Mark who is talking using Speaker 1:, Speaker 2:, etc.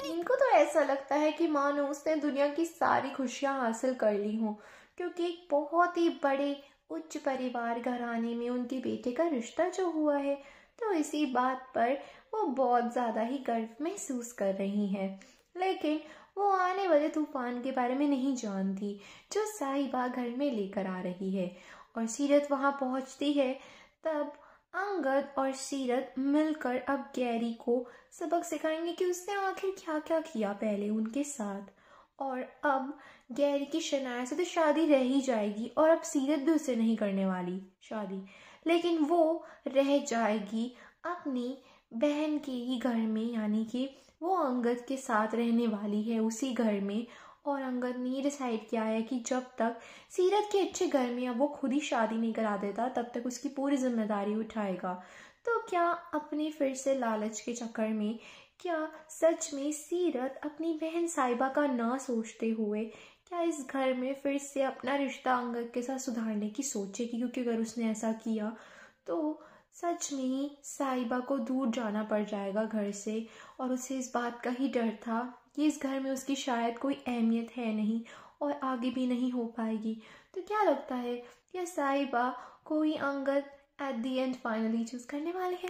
Speaker 1: लेकिन इनको तो ऐसा लगता है कि मानो उसने दुनिया की सारी खुशियाँ हासिल कर ली हों क्योंकि एक बहुत ही बड़े उच्च परिवार घराने में उनके बेटे का रिश्ता जो हुआ है तो इसी बात पर वो बहुत ज़्यादा ही गर्व महसूस कर रही हैं लेकिन वो आने वाले तूफान के बारे में नहीं जानती जो साहिबा घर में लेकर आ रही है और सीरत वहाँ पहुँचती है तब अंगद और सीरत मिलकर अब गैरी को सबक सिखाएंगे कि उसने आखिर क्या क्या किया पहले उनके साथ और अब गैरी की शनाया से तो शादी रह ही जाएगी और अब सीरत भी उसे नहीं करने वाली शादी लेकिन वो रह जाएगी अपनी बहन के ही घर में यानी कि वो अंगद के साथ रहने वाली है उसी घर में और अंगद ने डिसाइड किया है कि जब तक सीरत के अच्छे घर में अब वो खुद ही शादी नहीं करा देता तब तक उसकी पूरी जिम्मेदारी उठाएगा तो क्या अपने फिर से लालच के चक्कर में क्या सच में सीरत अपनी बहन साहिबा का ना सोचते हुए क्या इस घर में फिर से अपना रिश्ता अंगद के साथ सुधारने की सोचेगी क्योंकि अगर उसने ऐसा किया तो सच में साहिबा को दूर जाना पड़ जाएगा घर से और उसे इस बात का ही डर था कि इस घर में उसकी शायद कोई अहमियत है नहीं और आगे भी नहीं हो पाएगी तो क्या लगता है क्या साहिबा कोई Angad at the end finally choose करने वाले हैं